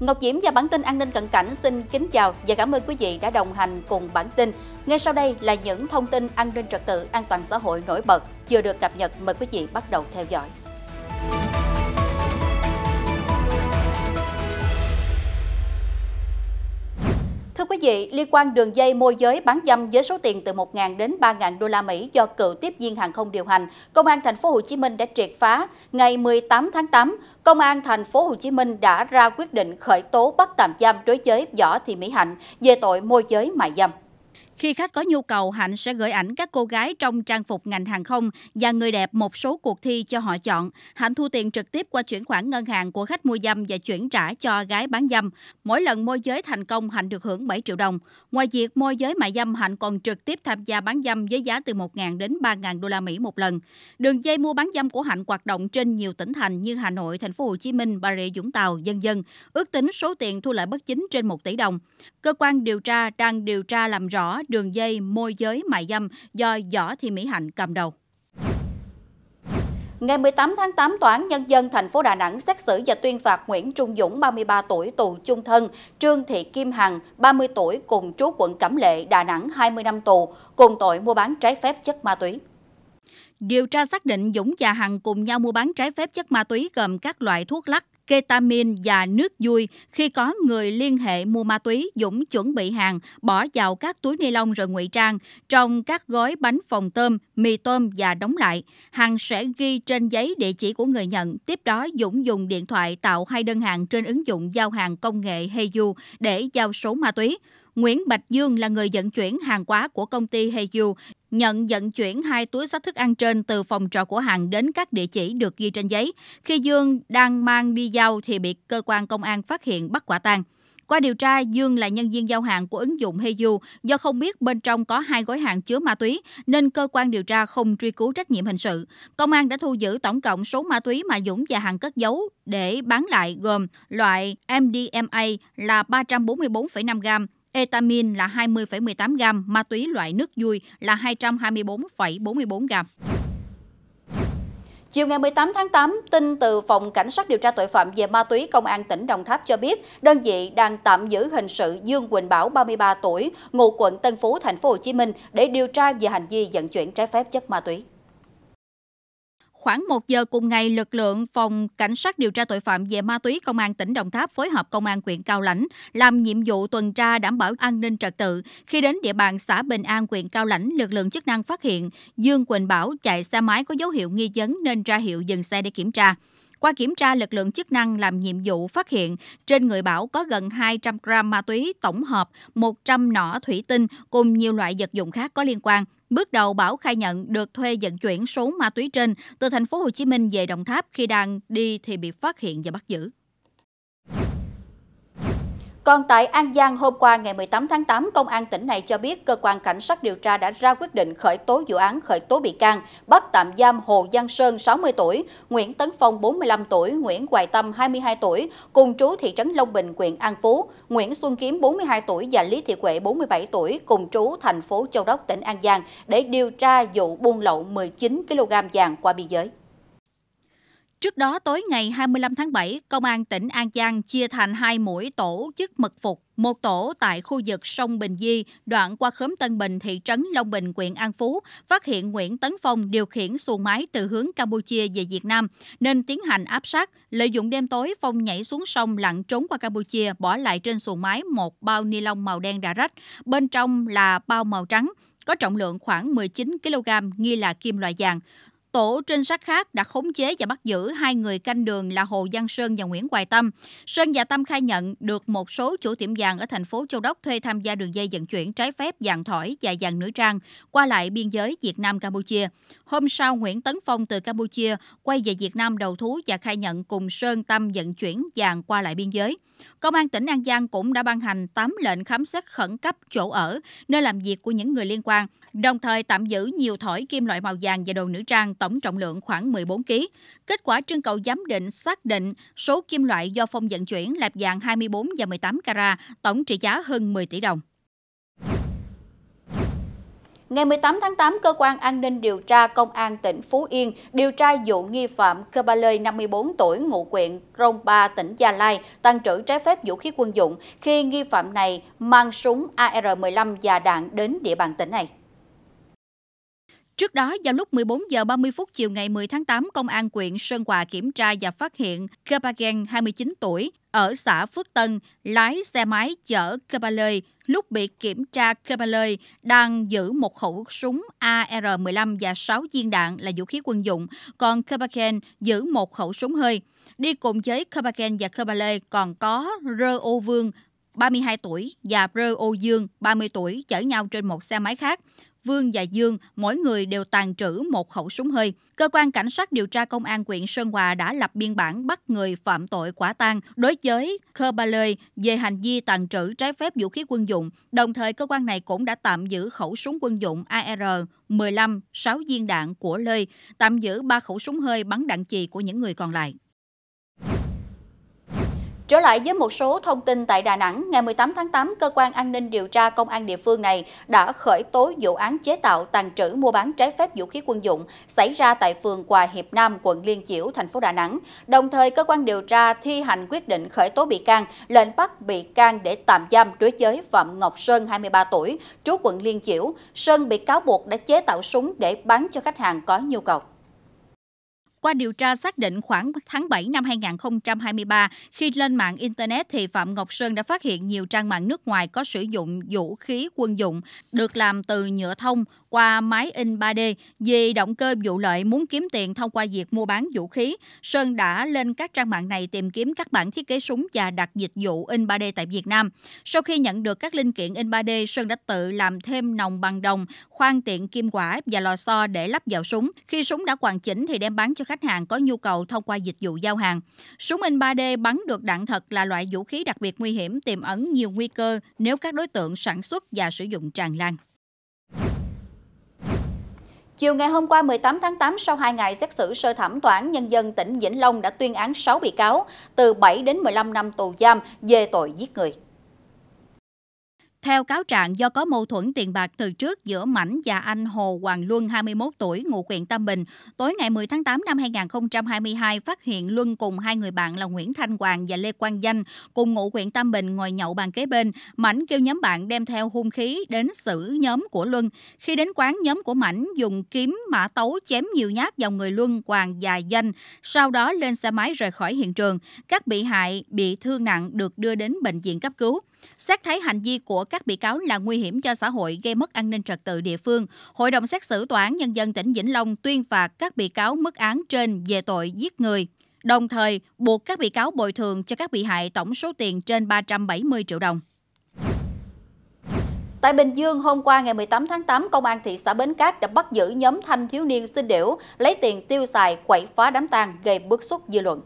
Ngọc Diễm và bản tin an ninh cận cảnh xin kính chào và cảm ơn quý vị đã đồng hành cùng bản tin. Ngay sau đây là những thông tin an ninh trật tự, an toàn xã hội nổi bật chưa được cập nhật. Mời quý vị bắt đầu theo dõi. Thưa quý vị, liên quan đường dây môi giới bán dâm với số tiền từ 1.000 đến 3.000 đô la Mỹ do cựu tiếp viên hàng không điều hành, Công an thành phố Hồ Chí Minh đã triệt phá ngày 18 tháng 8 Công an thành phố Hồ Chí Minh đã ra quyết định khởi tố bắt tạm giam đối với Võ Thị Mỹ Hạnh về tội môi giới mại dâm. Khi khách có nhu cầu, Hạnh sẽ gửi ảnh các cô gái trong trang phục ngành hàng không và người đẹp một số cuộc thi cho họ chọn. Hạnh thu tiền trực tiếp qua chuyển khoản ngân hàng của khách mua dâm và chuyển trả cho gái bán dâm. Mỗi lần môi giới thành công, Hạnh được hưởng 7 triệu đồng. Ngoài việc môi giới mại dâm, Hạnh còn trực tiếp tham gia bán dâm với giá từ 1.000 đến 3.000 đô la Mỹ một lần. Đường dây mua bán dâm của Hạnh hoạt động trên nhiều tỉnh thành như Hà Nội, Thành phố Hồ Chí Minh, Bà Rịa Vũng Tàu, dân dân. Ước tính số tiền thu lợi bất chính trên 1 tỷ đồng. Cơ quan điều tra đang điều tra làm rõ đường dây môi giới mại dâm do Võ Thị Mỹ Hạnh cầm đầu. Ngày 18 tháng 8, Tòa án Nhân dân thành phố Đà Nẵng xét xử và tuyên phạt Nguyễn Trung Dũng 33 tuổi tù chung thân, Trương Thị Kim Hằng 30 tuổi cùng trú quận Cẩm Lệ, Đà Nẵng 20 năm tù, cùng tội mua bán trái phép chất ma túy. Điều tra xác định Dũng và Hằng cùng nhau mua bán trái phép chất ma túy gồm các loại thuốc lắc, ketamin và nước vui khi có người liên hệ mua ma túy Dũng chuẩn bị hàng, bỏ vào các túi ni lông rồi ngụy trang trong các gói bánh phồng tôm, mì tôm và đóng lại. Hằng sẽ ghi trên giấy địa chỉ của người nhận. Tiếp đó Dũng dùng điện thoại tạo hai đơn hàng trên ứng dụng giao hàng công nghệ Heyu để giao số ma túy. Nguyễn Bạch Dương là người dẫn chuyển hàng hóa của công ty Heyu, nhận dẫn chuyển hai túi sách thức ăn trên từ phòng trọ của hàng đến các địa chỉ được ghi trên giấy. Khi Dương đang mang đi giao thì bị cơ quan công an phát hiện bắt quả tang. Qua điều tra, Dương là nhân viên giao hàng của ứng dụng Heyu do không biết bên trong có hai gói hàng chứa ma túy nên cơ quan điều tra không truy cứu trách nhiệm hình sự. Công an đã thu giữ tổng cộng số ma túy mà Dũng và Hằng cất giấu để bán lại gồm loại MDMA là 344,5 gram, etamin là 20,18 gram, ma túy loại nước vui là 224,44 gram. Chiều ngày 18 tháng 8, tin từ Phòng Cảnh sát điều tra tội phạm về ma túy Công an tỉnh Đồng Tháp cho biết, đơn vị đang tạm giữ hình sự Dương Quỳnh Bảo 33 tuổi, ngụ quận Tân Phú, thành phố Hồ Chí Minh để điều tra về hành vi vận chuyển trái phép chất ma túy. Khoảng 1 giờ cùng ngày, lực lượng phòng cảnh sát điều tra tội phạm về ma túy công an tỉnh Đồng Tháp phối hợp công an huyện Cao Lãnh làm nhiệm vụ tuần tra đảm bảo an ninh trật tự. Khi đến địa bàn xã Bình An, huyện Cao Lãnh, lực lượng chức năng phát hiện Dương Quỳnh Bảo chạy xe máy có dấu hiệu nghi vấn nên ra hiệu dừng xe để kiểm tra. Qua kiểm tra, lực lượng chức năng làm nhiệm vụ phát hiện trên người Bảo có gần 200 gram ma túy tổng hợp, 100 nỏ thủy tinh cùng nhiều loại vật dụng khác có liên quan. Bước đầu Bảo khai nhận được thuê vận chuyển số ma túy trên từ thành phố Hồ Chí Minh về Đồng Tháp khi đang đi thì bị phát hiện và bắt giữ. Còn tại An Giang, hôm qua ngày 18 tháng 8, Công an tỉnh này cho biết cơ quan cảnh sát điều tra đã ra quyết định khởi tố vụ án, khởi tố bị can, bắt tạm giam Hồ Giang Sơn, 60 tuổi, Nguyễn Tấn Phong, 45 tuổi, Nguyễn Hoài Tâm, 22 tuổi, cùng trú thị trấn Long Bình, huyện An Phú, Nguyễn Xuân Kiếm, 42 tuổi và Lý Thị Quệ, 47 tuổi, cùng trú thành phố Châu Đốc, tỉnh An Giang để điều tra vụ buôn lậu 19 kg vàng qua biên giới. Trước đó, tối ngày 25 tháng 7, Công an tỉnh An Giang chia thành hai mũi tổ chức mật phục. Một tổ tại khu vực sông Bình Di, đoạn qua khóm Tân Bình, thị trấn Long Bình, huyện An Phú, phát hiện Nguyễn Tấn Phong điều khiển xuồng máy từ hướng Campuchia về Việt Nam, nên tiến hành áp sát. Lợi dụng đêm tối, Phong nhảy xuống sông lặn trốn qua Campuchia, bỏ lại trên xuồng máy một bao ni lông màu đen đã rách. Bên trong là bao màu trắng, có trọng lượng khoảng 19 kg nghi là kim loại vàng tổ trinh sát khác đã khống chế và bắt giữ hai người canh đường là Hồ Văn Sơn và Nguyễn Hoài Tâm. Sơn và Tâm khai nhận được một số chủ tiệm vàng ở thành phố Châu Đốc thuê tham gia đường dây vận chuyển trái phép vàng thỏi và vàng nữ trang qua lại biên giới Việt Nam Campuchia. Hôm sau Nguyễn Tấn Phong từ Campuchia quay về Việt Nam đầu thú và khai nhận cùng Sơn Tâm vận chuyển vàng qua lại biên giới. Công an tỉnh An Giang cũng đã ban hành 8 lệnh khám xét khẩn cấp chỗ ở, nơi làm việc của những người liên quan, đồng thời tạm giữ nhiều thỏi kim loại màu vàng và đồ nữ trang tổng trọng lượng khoảng 14 kg. Kết quả trưng cầu giám định xác định số kim loại do Phong vận chuyển là vàng 24 và 18 carat, tổng trị giá hơn 10 tỷ đồng. Ngày 18 tháng 8, Cơ quan An ninh điều tra Công an tỉnh Phú Yên điều tra vụ nghi phạm Cơ Ba Lê 54 tuổi ngụ quyện Rông Ba, tỉnh Gia Lai tăng trữ trái phép vũ khí quân dụng khi nghi phạm này mang súng AR-15 và đạn đến địa bàn tỉnh này. Trước đó, vào lúc 14 giờ 30 phút chiều ngày 10 tháng 8, Công an quyện Sơn Hòa kiểm tra và phát hiện Kapagen, 29 tuổi, ở xã Phước Tân, lái xe máy chở Kapalơi, lúc bị kiểm tra Kebeley đang giữ một khẩu súng AR-15 và 6 viên đạn là vũ khí quân dụng, còn Kerbaken giữ một khẩu súng hơi. Đi cùng với Kerbaken và Kebeley còn có Rơ Ô Vương 32 tuổi và Rơ Ô Dương 30 tuổi chở nhau trên một xe máy khác. Vương và Dương mỗi người đều tàn trữ một khẩu súng hơi. Cơ quan cảnh sát điều tra công an huyện Sơn Hòa đã lập biên bản bắt người phạm tội quả tang đối với Khơ Ba Lơi về hành vi tàn trữ trái phép vũ khí quân dụng. Đồng thời cơ quan này cũng đã tạm giữ khẩu súng quân dụng AR 15, 6 viên đạn của Lơi, tạm giữ 3 khẩu súng hơi bắn đạn chì của những người còn lại. Trở lại với một số thông tin tại Đà Nẵng, ngày 18 tháng 8, cơ quan an ninh điều tra công an địa phương này đã khởi tố vụ án chế tạo tàn trữ mua bán trái phép vũ khí quân dụng xảy ra tại phường Quà Hiệp Nam, quận Liên Chiểu, thành phố Đà Nẵng. Đồng thời, cơ quan điều tra thi hành quyết định khởi tố bị can, lệnh bắt bị can để tạm giam đối với Phạm Ngọc Sơn, 23 tuổi, trú quận Liên Chiểu. Sơn bị cáo buộc đã chế tạo súng để bán cho khách hàng có nhu cầu. Qua điều tra xác định khoảng tháng 7 năm 2023, khi lên mạng Internet thì Phạm Ngọc Sơn đã phát hiện nhiều trang mạng nước ngoài có sử dụng vũ khí quân dụng được làm từ nhựa thông qua máy in 3D vì động cơ vụ lợi muốn kiếm tiền thông qua việc mua bán vũ khí. Sơn đã lên các trang mạng này tìm kiếm các bản thiết kế súng và đặt dịch vụ in 3D tại Việt Nam. Sau khi nhận được các linh kiện in 3D, Sơn đã tự làm thêm nòng bằng đồng, khoan tiện kim quả và lò xo để lắp vào súng. Khi súng đã hoàn chỉnh thì đem bán cho khách hàng có nhu cầu thông qua dịch vụ giao hàng. Súng in 3D bắn được đạn thật là loại vũ khí đặc biệt nguy hiểm tiềm ẩn nhiều nguy cơ nếu các đối tượng sản xuất và sử dụng tràn lan. Chiều ngày hôm qua 18 tháng 8, sau 2 ngày xét xử sơ thẩm, Tòa án Nhân dân tỉnh Vĩnh Long đã tuyên án 6 bị cáo từ 7 đến 15 năm tù giam về tội giết người. Theo cáo trạng, do có mâu thuẫn tiền bạc từ trước giữa Mảnh và anh Hồ Hoàng Luân, 21 tuổi, ngụ huyện Tam Bình, tối ngày 10 tháng 8 năm 2022 phát hiện Luân cùng hai người bạn là Nguyễn Thanh Hoàng và Lê Quang Danh cùng ngụ huyện Tam Bình ngồi nhậu bàn kế bên. Mảnh kêu nhóm bạn đem theo hung khí đến xử nhóm của Luân. Khi đến quán, nhóm của Mảnh dùng kiếm mã tấu chém nhiều nhát vào người Luân, Hoàng và Danh, sau đó lên xe máy rời khỏi hiện trường. Các bị hại bị thương nặng được đưa đến bệnh viện cấp cứu. Xét thấy hành vi của các bị cáo là nguy hiểm cho xã hội gây mất an ninh trật tự địa phương, Hội đồng xét xử Tòa án Nhân dân tỉnh Vĩnh Long tuyên phạt các bị cáo mức án trên về tội giết người, đồng thời buộc các bị cáo bồi thường cho các bị hại tổng số tiền trên 370 triệu đồng. Tại Bình Dương, hôm qua ngày 18 tháng 8, Công an thị xã Bến Cát đã bắt giữ nhóm thanh thiếu niên xin điểu, lấy tiền tiêu xài, quậy phá đám tang gây bức xúc dư luận.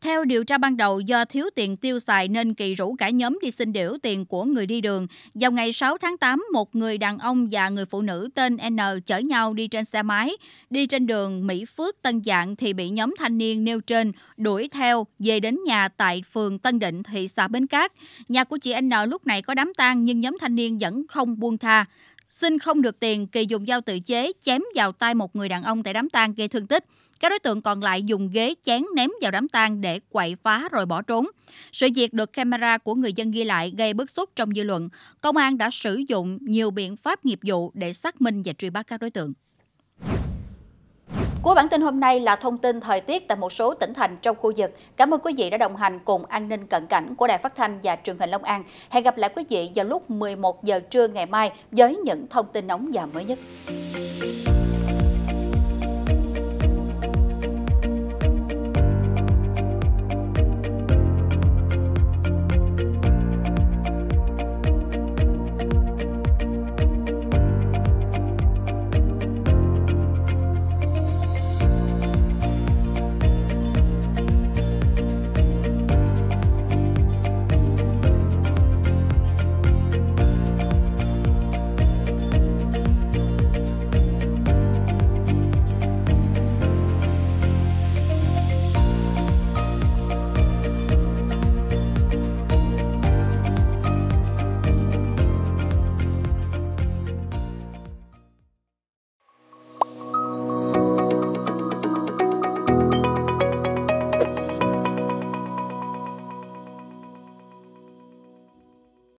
Theo điều tra ban đầu, do thiếu tiền tiêu xài nên Kỳ rủ cả nhóm đi xin điểu tiền của người đi đường. Vào ngày 6 tháng 8, một người đàn ông và người phụ nữ tên N chở nhau đi trên xe máy. Đi trên đường Mỹ Phước Tân Dạng thì bị nhóm thanh niên nêu trên đuổi theo về đến nhà tại phường Tân Định, thị xã Bến Cát. Nhà của chị N lúc này có đám tang nhưng nhóm thanh niên vẫn không buông tha xin không được tiền, Kỳ dùng dao tự chế chém vào tay một người đàn ông tại đám tang gây thương tích. Các đối tượng còn lại dùng ghế chén ném vào đám tang để quậy phá rồi bỏ trốn. Sự việc được camera của người dân ghi lại gây bức xúc trong dư luận. Công an đã sử dụng nhiều biện pháp nghiệp vụ để xác minh và truy bắt các đối tượng. Cuối bản tin hôm nay là thông tin thời tiết tại một số tỉnh thành trong khu vực. Cảm ơn quý vị đã đồng hành cùng an ninh cận cảnh của Đài Phát thanh và Truyền hình Long An. Hẹn gặp lại quý vị vào lúc 11 giờ trưa ngày mai với những thông tin nóng và mới nhất.